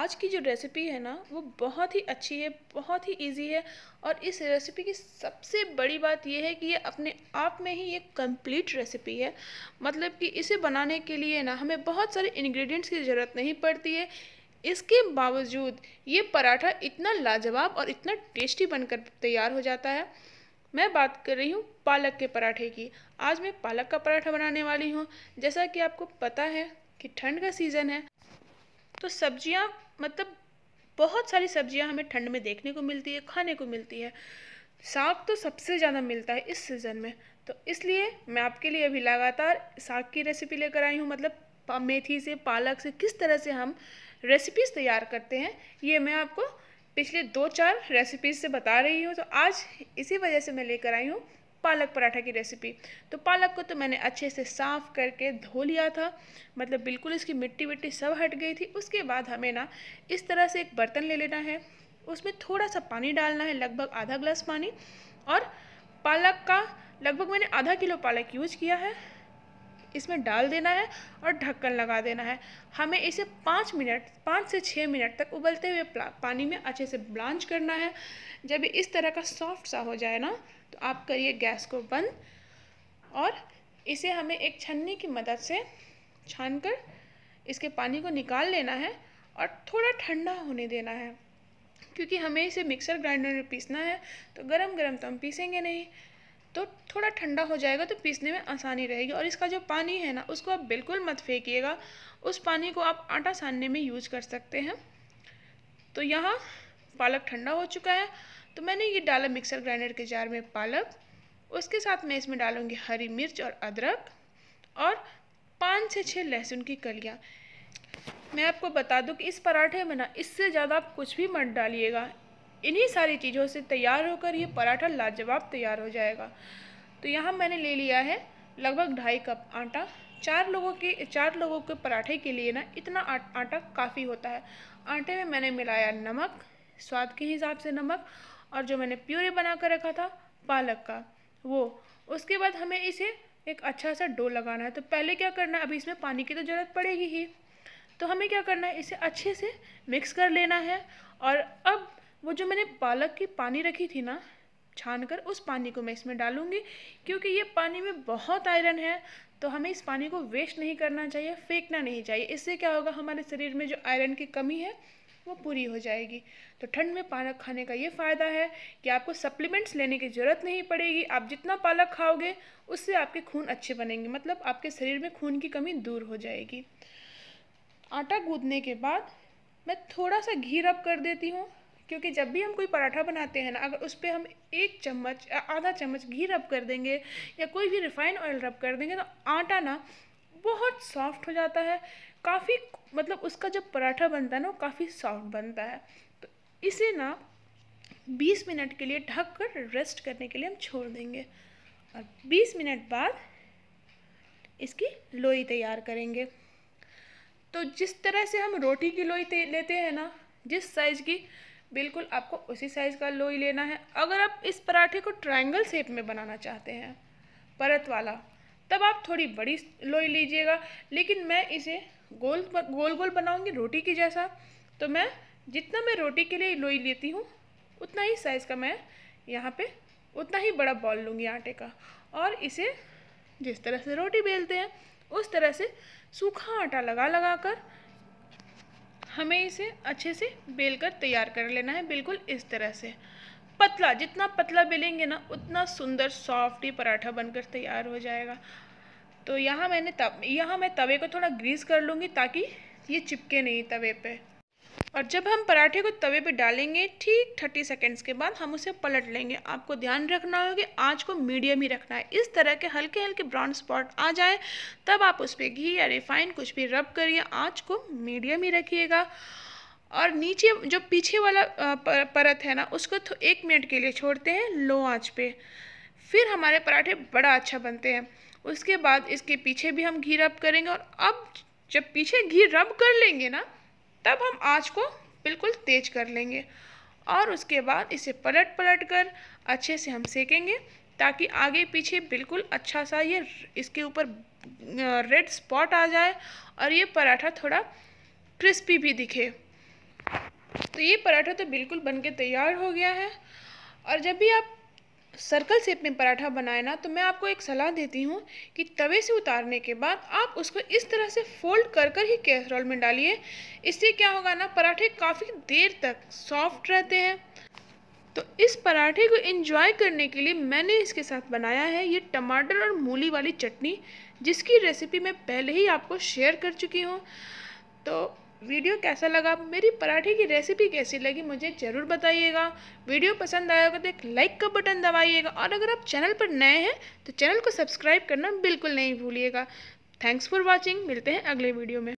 आज की जो रेसिपी है ना वो बहुत ही अच्छी है बहुत ही इजी है और इस रेसिपी की सबसे बड़ी बात यह है कि ये अपने आप में ही ये कंप्लीट रेसिपी है मतलब कि इसे बनाने के लिए ना हमें बहुत सारे इंग्रेडिएंट्स की ज़रूरत नहीं पड़ती है इसके बावजूद ये पराठा इतना लाजवाब और इतना टेस्टी बनकर तैयार हो जाता है मैं बात कर रही हूँ पालक के पराठे की आज मैं पालक का पराठा बनाने वाली हूँ जैसा कि आपको पता है कि ठंड का सीज़न है तो सब्जियाँ मतलब बहुत सारी सब्जियां हमें ठंड में देखने को मिलती है खाने को मिलती है साग तो सबसे ज़्यादा मिलता है इस सीज़न में तो इसलिए मैं आपके लिए अभी लगातार साग की रेसिपी लेकर आई हूँ मतलब मेथी से पालक से किस तरह से हम रेसिपीज़ तैयार करते हैं ये मैं आपको पिछले दो चार रेसिपीज़ से बता रही हूँ तो आज इसी वजह से मैं लेकर आई हूँ पालक पराठा की रेसिपी तो पालक को तो मैंने अच्छे से साफ़ करके धो लिया था मतलब बिल्कुल इसकी मिट्टी विट्टी सब हट गई थी उसके बाद हमें ना इस तरह से एक बर्तन ले लेना है उसमें थोड़ा सा पानी डालना है लगभग आधा ग्लास पानी और पालक का लगभग मैंने आधा किलो पालक यूज किया है इसमें डाल देना है और ढक्कन लगा देना है हमें इसे पाँच मिनट पाँच से छः मिनट तक उबलते हुए पानी में अच्छे से ब्लांच करना है जब इस तरह का सॉफ्ट सा हो जाए ना तो आप करिए गैस को बंद और इसे हमें एक छन्नी की मदद से छान कर इसके पानी को निकाल लेना है और थोड़ा ठंडा होने देना है क्योंकि हमें इसे मिक्सर ग्राइंडर में पीसना है तो गरम गरम तो हम पीसेंगे नहीं तो थोड़ा ठंडा हो जाएगा तो पीसने में आसानी रहेगी और इसका जो पानी है ना उसको आप बिल्कुल मत फेंकिएगा उस पानी को आप आटा सानने में यूज कर सकते हैं तो यहाँ पालक ठंडा हो चुका है तो मैंने ये डाला मिक्सर ग्राइंडर के जार में पालक उसके साथ मैं इसमें डालूँगी हरी मिर्च और अदरक और पाँच से छः लहसुन की कलियाँ मैं आपको बता दूं कि इस पराठे में ना इससे ज़्यादा आप कुछ भी मत डालिएगा इन्हीं सारी चीज़ों से तैयार होकर ये पराठा लाजवाब तैयार हो जाएगा तो यहाँ मैंने ले लिया है लगभग ढाई कप आटा चार लोगों के चार लोगों के पराठे के लिए ना इतना आटा काफ़ी होता है आटे में मैंने मिलाया नमक स्वाद के हिसाब से नमक और जो मैंने प्यूरे बना कर रखा था पालक का वो उसके बाद हमें इसे एक अच्छा सा डो लगाना है तो पहले क्या करना है अभी इसमें पानी की तो ज़रूरत पड़ेगी ही तो हमें क्या करना है इसे अच्छे से मिक्स कर लेना है और अब वो जो मैंने पालक की पानी रखी थी ना छान कर उस पानी को मैं इसमें डालूँगी क्योंकि ये पानी में बहुत आयरन है तो हमें इस पानी को वेस्ट नहीं करना चाहिए फेंकना नहीं चाहिए इससे क्या होगा हमारे शरीर में जो आयरन की कमी है वो पूरी हो जाएगी तो ठंड में पालक खाने का ये फ़ायदा है कि आपको सप्लीमेंट्स लेने की ज़रूरत नहीं पड़ेगी आप जितना पालक खाओगे उससे आपके खून अच्छे बनेंगे मतलब आपके शरीर में खून की कमी दूर हो जाएगी आटा गूंदने के बाद मैं थोड़ा सा घी रब कर देती हूँ क्योंकि जब भी हम कोई पराठा बनाते हैं ना अगर उस पर हम एक चम्मच या आधा चम्मच घी रब कर देंगे या कोई भी रिफाइंड ऑयल रब कर देंगे तो आटा ना बहुत सॉफ्ट हो जाता है काफ़ी मतलब उसका जब पराठा बनता है ना वो काफ़ी सॉफ्ट बनता है तो इसे ना 20 मिनट के लिए ढक कर रेस्ट करने के लिए हम छोड़ देंगे और 20 मिनट बाद इसकी लोई तैयार करेंगे तो जिस तरह से हम रोटी की लोई लेते हैं ना जिस साइज़ की बिल्कुल आपको उसी साइज़ का लोई लेना है अगर आप इस पराठे को ट्रायंगल शेप में बनाना चाहते हैं परत वाला तब आप थोड़ी बड़ी लोई लीजिएगा लेकिन मैं इसे गोल गोल गोल बनाऊंगी रोटी की जैसा तो मैं जितना मैं रोटी के लिए लोई लेती हूँ उतना ही साइज़ का मैं यहाँ पे उतना ही बड़ा बॉल लूँगी आटे का और इसे जिस तरह से रोटी बेलते हैं उस तरह से सूखा आटा लगा लगा कर हमें इसे अच्छे से बेल कर तैयार कर लेना है बिल्कुल इस तरह से पतला जितना पतला बेलेंगे ना उतना सुंदर सॉफ्ट ही पराठा बनकर तैयार हो जाएगा तो यहाँ मैंने तब यहाँ मैं तवे को थोड़ा ग्रीस कर लूँगी ताकि ये चिपके नहीं तवे पे और जब हम पराठे को तवे पे डालेंगे ठीक थर्टी सेकेंड्स के बाद हम उसे पलट लेंगे आपको ध्यान रखना होगा कि आँच को मीडियम ही रखना है इस तरह के हल्के हल्के ब्राउन स्पॉट आ जाए तब आप उस पर घी या रिफाइन कुछ भी रब करिए आँच को मीडियम ही रखिएगा और नीचे जो पीछे वाला परत है ना उसको तो एक मिनट के लिए छोड़ते हैं लो आँच पर फिर हमारे पराठे बड़ा अच्छा बनते हैं उसके बाद इसके पीछे भी हम घी रब करेंगे और अब जब पीछे घी रब कर लेंगे ना तब हम आँच को बिल्कुल तेज कर लेंगे और उसके बाद इसे पलट पलट कर अच्छे से हम सेकेंगे ताकि आगे पीछे बिल्कुल अच्छा सा ये इसके ऊपर रेड स्पॉट आ जाए और ये पराठा थोड़ा क्रिस्पी भी दिखे तो ये पराठा तो बिल्कुल बनके तैयार हो गया है और जब भी आप सर्कल शेप में पराठा बनाए ना तो मैं आपको एक सलाह देती हूँ कि तवे से उतारने के बाद आप उसको इस तरह से फोल्ड कर कर ही कैसरोल में डालिए इससे क्या होगा ना पराठे काफ़ी देर तक सॉफ्ट रहते हैं तो इस पराठे को इन्जॉय करने के लिए मैंने इसके साथ बनाया है ये टमाटर और मूली वाली चटनी जिसकी रेसिपी मैं पहले ही आपको शेयर कर चुकी हूँ तो वीडियो कैसा लगा मेरी पराठे की रेसिपी कैसी लगी मुझे ज़रूर बताइएगा वीडियो पसंद आया होगा तो एक लाइक का बटन दबाइएगा और अगर आप चैनल पर नए हैं तो चैनल को सब्सक्राइब करना बिल्कुल नहीं भूलिएगा थैंक्स फॉर वॉचिंग मिलते हैं अगले वीडियो में